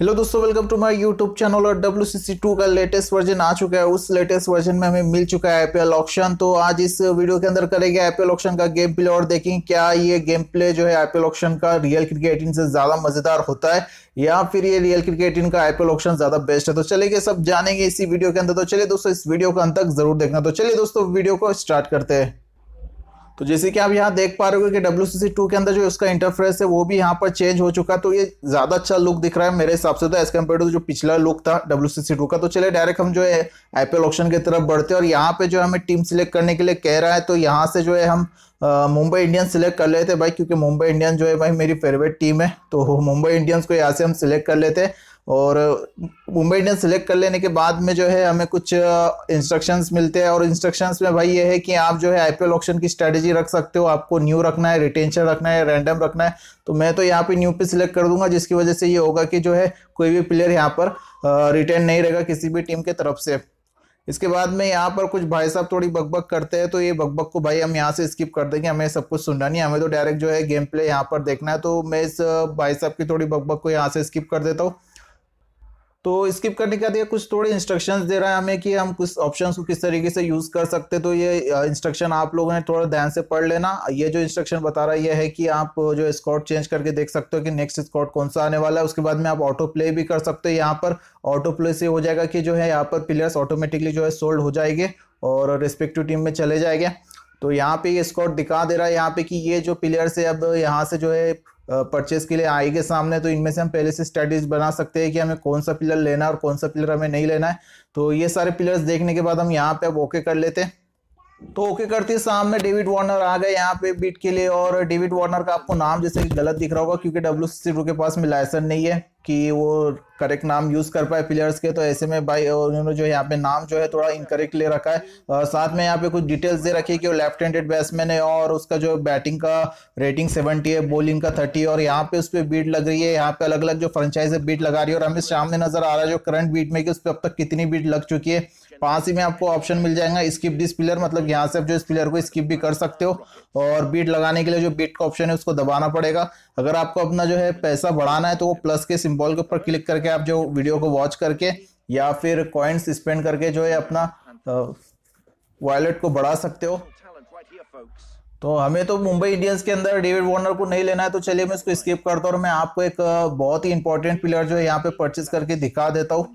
hello दोस्तों welcome to my YouTube channel और W C two का लेटेस्ट वर्जन आ चुका है उस लेटेस्ट वर्जन में हमें मिल चुका है आईपीएल ऑप्शन तो आज इस वीडियो के अंदर करेंगे आईपीएल ऑप्शन का गेम प्ले और देखेंगे क्या ये गेम प्ले जो है आईपीएल ऑप्शन का रियल क्रिकेट इन से ज़्यादा मज़ेदार होता है या फिर ये रियल क्रिकेट इन का आईपीएल ऑप्शन ज़्यादा बेस्ट है तो चलेंगे सब जानेंगे इसी वीडियो के अंदर तो चलिए दोस्तों इस वीडियो का अंत तक जरूर देखना तो चलिए दोस्तों वीडियो को स्टार्ट करते हैं तो जैसे कि आप यहाँ देख पा रहे हो कि डब्ल्यू सी टू के अंदर जो उसका इंटरफेस है वो भी यहाँ पर चेंज हो चुका है तो ये ज़्यादा अच्छा लुक दिख रहा है मेरे हिसाब से तो एज कम्पेयर टू जो पिछला लुक था डब्ल्यू सी टू का तो चले डायरेक्ट हम जो है आईपीएल ऑप्शन की तरफ बढ़ते हैं और यहाँ पे जो हमें टीम सिलेक्ट करने के लिए कह रहा है तो यहाँ से जो है हम मुंबई इंडियंस सिलेक्ट कर लेते भाई क्योंकि मुंबई इंडियंस जो है भाई मेरी फेवरेट टीम है तो मुंबई इंडियंस को यहाँ से हम सिलेक्ट कर लेते और मुंबई इंडियंस सिलेक्ट कर लेने के बाद में जो है हमें कुछ इंस्ट्रक्शंस मिलते हैं और इंस्ट्रक्शंस में भाई ये है कि आप जो है आईपीएल ऑप्शन की स्ट्रैटेजी रख सकते हो आपको न्यू रखना है रिटेंशन रखना है रैंडम रखना है तो मैं तो यहाँ पे न्यू पे सिलेक्ट कर दूंगा जिसकी वजह से ये होगा कि जो है कोई भी प्लेयर यहाँ पर रिटेन नहीं रहेगा किसी भी टीम के तरफ से इसके बाद में यहाँ पर कुछ भाई साहब थोड़ी बकबक करते हैं तो ये बकबक को भाई हम यहाँ से स्किप कर देंगे हमें सब कुछ सुनना नहीं हमें तो डायरेक्ट जो है गेम प्ले यहाँ पर देखना है तो मैं इस भाई साहब की थोड़ी बकबक को यहाँ से स्किप कर देता हूँ तो स्किप करने के बाद ये कुछ थोड़े इंस्ट्रक्शंस दे रहा है हमें कि हम कुछ ऑप्शंस को किस तरीके से यूज़ कर सकते तो ये इंस्ट्रक्शन आप लोगों ने थोड़ा ध्यान से पढ़ लेना ये जो इंस्ट्रक्शन बता रहा है ये है कि आप जो स्कॉट चेंज करके देख सकते हो कि नेक्स्ट स्कॉट कौन सा आने वाला है उसके बाद में आप ऑटो प्ले भी कर सकते हो यहाँ पर ऑटो प्ले से हो जाएगा कि जो है यहाँ पर प्लेयर्स ऑटोमेटिकली जो है सोल्ड हो जाएंगे और रिस्पेक्टिव टीम में चले जाएंगे तो यहाँ पे ये स्कॉट दिखा दे रहा है यहाँ पे कि ये जो प्लेयर्स है अब यहाँ से जो है परचेज के लिए आएंगे सामने तो इनमें से हम पहले से स्ट्रेटेज बना सकते हैं कि हमें कौन सा पिलर लेना है और कौन सा प्लेयर हमें नहीं लेना है तो ये सारे प्लेयर्स देखने के बाद हम यहाँ पे अब ओके कर लेते हैं तो ओके करते सामने डेविड वार्नर आ गए यहाँ पे बीट के लिए और डेविड वार्नर का आपको नाम जैसे गलत दिख रहा होगा क्योंकि डब्ल्यू के पास में लाइसेंस नहीं है कि वो करेक्ट नाम यूज कर पाए प्लेयर्स के तो ऐसे में भाई उन्होंने जो यहाँ पे नाम जो है थोड़ा इनकरेक्ट ले रखा है आ, साथ में यहाँ पे कुछ डिटेल्स दे रखी है कि वो लेफ्ट हैंडेड बैट्समैन है और उसका जो बैटिंग का रेटिंग सेवेंटी है बॉलिंग का थर्टी और यहाँ पे उस पर बीट लग रही है यहाँ पे अलग अलग जो फ्रेंचाइज है बीट लगा रही है और हमें सामने नजर आ रहा है जो करंट बीट में कि उस पर अब तक कितनी बीट लग चुकी है पांच ही में आपको ऑप्शन मिल जाएगा स्किप दिस प्लेयर मतलब यहाँ से आप जो इस प्लेयर को स्किप भी कर सकते हो और बीट लगाने के लिए जो बीट का ऑप्शन है उसको दबाना पड़ेगा अगर आपको अपना जो है पैसा बढ़ाना है तो वो प्लस के सिंबल के ऊपर क्लिक करके आप जो वीडियो को वॉच करके या फिर कॉइन्स स्पेंड करके जो है अपना वॉलेट को बढ़ा सकते हो तो हमें तो मुंबई इंडियंस के अंदर डेविड वार्नर को नहीं लेना है तो चलिए मैं इसको स्किप करता हूँ और मैं आपको एक बहुत ही इंपॉर्टेंट प्लेयर जो है यहाँ पे परचेज करके दिखा देता हूँ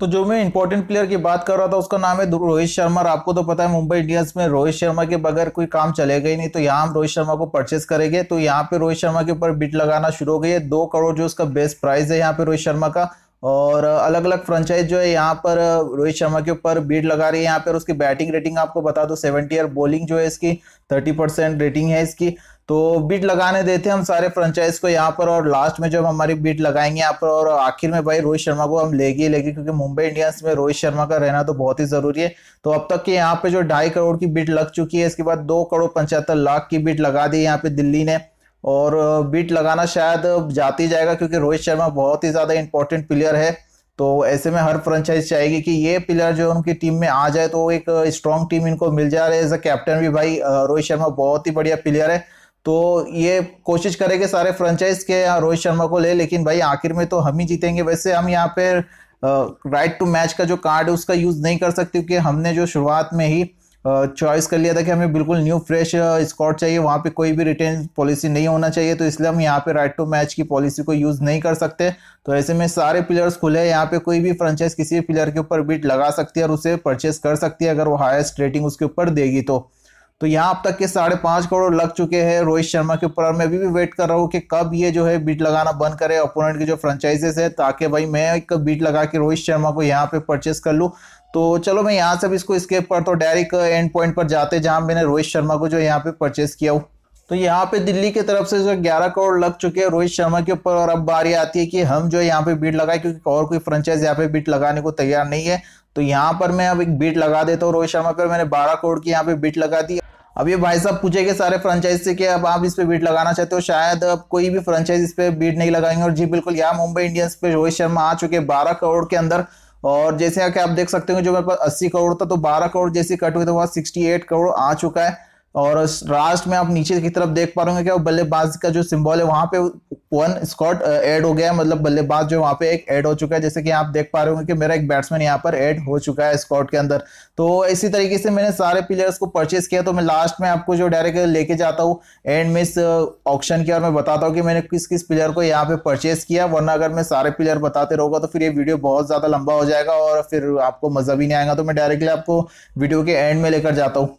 तो जो मैं इंपॉर्टेंट प्लेयर की बात कर रहा था उसका नाम है रोहित शर्मा आपको तो पता है मुंबई इंडियंस में रोहित शर्मा के बगैर कोई काम चलेगा ही नहीं तो यहाँ हम रोहित शर्मा को परचेस करेंगे तो यहाँ पे रोहित शर्मा के ऊपर बिट लगाना शुरू हो गई है दो करोड़ जो उसका बेस्ट प्राइस है यहाँ पे रोहित शर्मा का और अलग अलग फ्रेंचाइज जो है यहाँ पर रोहित शर्मा के ऊपर बीड लगा रही है यहाँ पर उसकी बैटिंग रेटिंग आपको बता दो सेवेंटी और बॉलिंग जो है इसकी थर्टी परसेंट रेटिंग है इसकी तो बीट लगाने देते हैं हम सारे फ्रेंचाइज को यहाँ पर और लास्ट में जब हमारी बीट लगाएंगे यहाँ पर और आखिर में भाई रोहित शर्मा को हम लेगी ही लेगी क्योंकि मुंबई इंडियंस में रोहित शर्मा का रहना तो बहुत ही जरूरी है तो अब तक के यहाँ पे जो ढाई करोड़ की बीट लग चुकी है इसके बाद दो करोड़ पचहत्तर लाख की बीट लगा दी यहाँ पे दिल्ली ने और बीट लगाना शायद जाती जाएगा क्योंकि रोहित शर्मा बहुत ही ज़्यादा इंपॉर्टेंट प्लेयर है तो ऐसे में हर फ्रेंचाइज चाहेगी कि ये प्लेयर जो उनकी टीम में आ जाए तो एक स्ट्रॉन्ग टीम इनको मिल जा रहा है एज अ कैप्टन भी भाई रोहित शर्मा बहुत ही बढ़िया प्लेयर है तो ये कोशिश करेंगे सारे फ्रेंचाइज के रोहित शर्मा को ले लेकिन भाई आखिर में तो हम ही जीतेंगे वैसे हम यहाँ पे राइट टू मैच का जो कार्ड है उसका यूज़ नहीं कर सकते क्योंकि हमने जो शुरुआत में ही चॉइस कर लिया था कि हमें बिल्कुल न्यू फ्रेश स्कॉट चाहिए वहाँ पे कोई भी रिटर्न पॉलिसी नहीं होना चाहिए तो इसलिए हम यहाँ पे राइट टू मैच की पॉलिसी को यूज़ नहीं कर सकते तो ऐसे में सारे प्लेयर्स खुले हैं यहाँ पे कोई भी फ्रेंचाइज किसी भी प्लेयर के ऊपर बीट लगा सकती है और उसे परचेस कर सकती है अगर वो हाइस्ट रेटिंग उसके ऊपर देगी तो तो यहाँ अब तक के साढ़े पांच करोड़ लग चुके हैं रोहित शर्मा के ऊपर और मैं अभी भी वेट कर रहा हूँ कि कब ये जो है बीट लगाना बंद करे अपोनेंट की जो फ्रेंचाइजेस है ताकि भाई मैं एक बीट लगा के रोहित शर्मा को यहाँ पे परचेस कर लूँ तो चलो मैं यहाँ से भी इसको स्केप पर तो डायरेक्ट एंड पॉइंट पर जाते जहाँ मैंने रोहित शर्मा को जो यहाँ पे परचेस किया हूँ तो यहाँ पे दिल्ली की तरफ से जो 11 करोड़ लग चुके हैं रोहित शर्मा के ऊपर और अब बारी आती है कि हम जो है यहाँ पे बीट लगाए क्योंकि और कोई फ्रेंचाइज यहाँ पे बीट लगाने को तैयार नहीं है तो यहाँ पर मैं अब एक बीट लगा देता हूँ रोहित शर्मा पर मैंने 12 करोड़ की यहाँ पे बीट लगा दी अब ये भाई साहब पूछेंगे सारे फ्रेंचाइज से कि अब आप इस पर बीट लगाना चाहते हो शायद अब कोई भी फ्रेंचाइज इस पर बीट नहीं लगाएंगे और जी बिल्कुल यहाँ मुंबई इंडियंस पे रोहित शर्मा आ चुके हैं बारह करोड़ के अंदर और जैसे कि आप देख सकते हो जो मेरे पास अस्सी करोड़ था तो बारह करोड़ जैसे कट हुए तो वहाँ सिक्सटी एट करोड़ आ चुका है और लास्ट में आप नीचे की तरफ देख पा रहे क्या बल्लेबाज का जो सिंबल है वहां पे वन स्कॉट ऐड हो गया है मतलब बल्लेबाज जो वहां पे एक ऐड हो चुका है जैसे कि आप देख पा रहे होंगे कि मेरा एक बैट्समैन यहाँ पर ऐड हो चुका है स्कॉट के अंदर तो इसी तरीके से मैंने सारे प्लेयर्स को परचेस किया तो मैं लास्ट में आपको जो डायरेक्ट लेके जाता हूँ एंड में इस ऑप्शन की और मैं बताता हूँ कि मैंने किस किस प्लेयर को यहाँ पे परचेस किया वरना अगर मैं सारे प्लेयर बताते रहूँगा तो फिर ये वीडियो बहुत ज़्यादा लंबा हो जाएगा और फिर आपको मज़ा भी नहीं आएगा तो मैं डायरेक्टली आपको वीडियो के एंड में लेकर जाता हूँ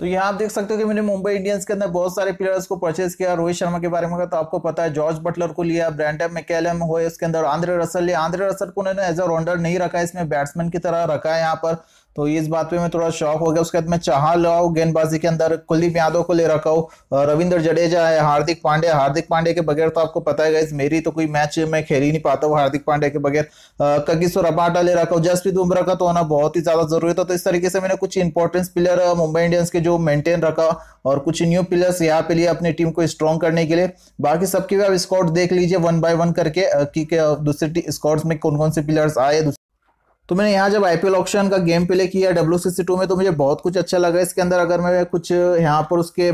तो यहाँ आप देख सकते हो कि मैंने मुंबई इंडियंस के अंदर बहुत सारे प्लेयर्स को परचेज किया रोहित शर्मा के बारे में तो आपको पता है जॉर्ज बटलर को लिया ब्रैंडम मैकेलम हो उसके अंदर आंध्र रसल लिया आंध्रे रसल को उन्होंने एज अ राउंडर नहीं रखा इसमें बैट्समैन की तरह रखा है यहाँ पर तो इस बात पे मैं थोड़ा शौक हो गया उसके बाद मैं चाह लाओ गेंदबाजी के अंदर कुलदीप यादव को ले रखा हूँ रविंद्र जडेजा है हार्दिक पांडे हार्दिक पांडे के बगैर तो आपको पता है मेरी तो कोई मैच मैं खेल ही नहीं पाता हूँ हार्दिक पांडे के बगैर कगिसो रबाटा ले रखा हूँ जसप्रीत बुमराह का तो होना बहुत ही ज्यादा जरूरी था तो इस तरीके से मैंने कुछ इंपॉर्टेंस प्लेयर मुंबई इंडियंस के जो मेंटेन रखा और कुछ न्यू प्लेयर्स यहाँ पे लिए अपनी टीम को स्ट्रॉन्ग करने के लिए बाकी सबके भी आप स्कॉट देख लीजिए वन बाय वन करके कि दूसरे स्कॉट्स में कौन कौन से प्लेयर्स आए तो मैंने यहाँ जब एल ऑप्शन का गेम प्ले किया डब्ल्यू सी टू में तो मुझे बहुत कुछ अच्छा लगा इसके अंदर अगर मैं कुछ यहाँ पर उसके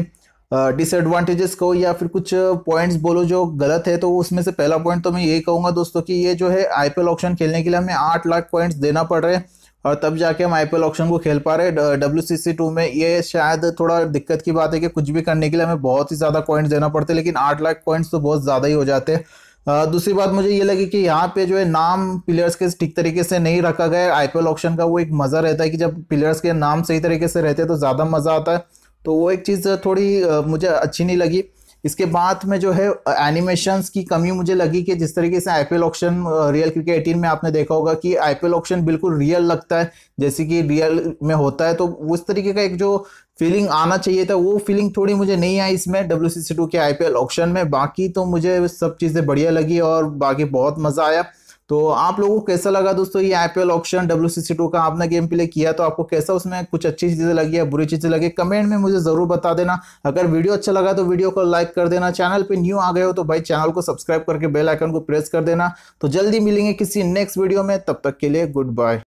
डिसएडवांटेजेस को या फिर कुछ पॉइंट्स बोलो जो गलत है तो उसमें से पहला पॉइंट तो मैं यही कहूँगा दोस्तों कि ये जो है आईपीएल ऑप्शन खेलने के लिए हमें आठ लाख पॉइंट्स देना पड़ रहे हैं और तब जाके हम आईपीएल ऑप्शन को खेल पा रहे हैं डब्ल्यू सी सी टू में ये शायद थोड़ा दिक्कत की बात है कि कुछ भी करने के लिए हमें बहुत ही ज़्यादा पॉइंट्स देना पड़ते हैं लेकिन आठ लाख पॉइंट्स तो बहुत ज़्यादा ही हो जाते हैं दूसरी बात मुझे ये लगी कि यहाँ पे जो है नाम प्लेयर्स के ठीक तरीके से नहीं रखा गया है आईपीएल ऑप्शन का वो एक मज़ा रहता है कि जब प्लेयर्स के नाम सही तरीके से रहते हैं तो ज़्यादा मज़ा आता है तो वो एक चीज़ थोड़ी मुझे अच्छी नहीं लगी इसके बाद में जो है एनिमेशंस की कमी मुझे लगी कि जिस तरीके से आईपीएल ऑक्शन रियल क्रिकेट 18 में आपने देखा होगा कि आईपीएल ऑक्शन बिल्कुल रियल लगता है जैसे कि रियल में होता है तो उस तरीके का एक जो फीलिंग आना चाहिए था वो फीलिंग थोड़ी मुझे नहीं आई इसमें डब्ल्यू सी के आईपीएल ऑक्शन में बाकी तो मुझे सब चीज़ें बढ़िया लगी और बाकी बहुत मज़ा आया तो आप लोगों को कैसा लगा दोस्तों ये आईपीएल ऑप्शन डब्ल्यू सी का आपने गेम प्ले किया तो आपको कैसा उसमें कुछ अच्छी चीज़ें लगी या बुरी चीज़ें लगी कमेंट में मुझे ज़रूर बता देना अगर वीडियो अच्छा लगा तो वीडियो को लाइक कर देना चैनल पर न्यू आ गए हो तो भाई चैनल को सब्सक्राइब करके बेल आइकन को प्रेस कर देना तो जल्दी मिलेंगे किसी नेक्स्ट वीडियो में तब तक के लिए गुड बाय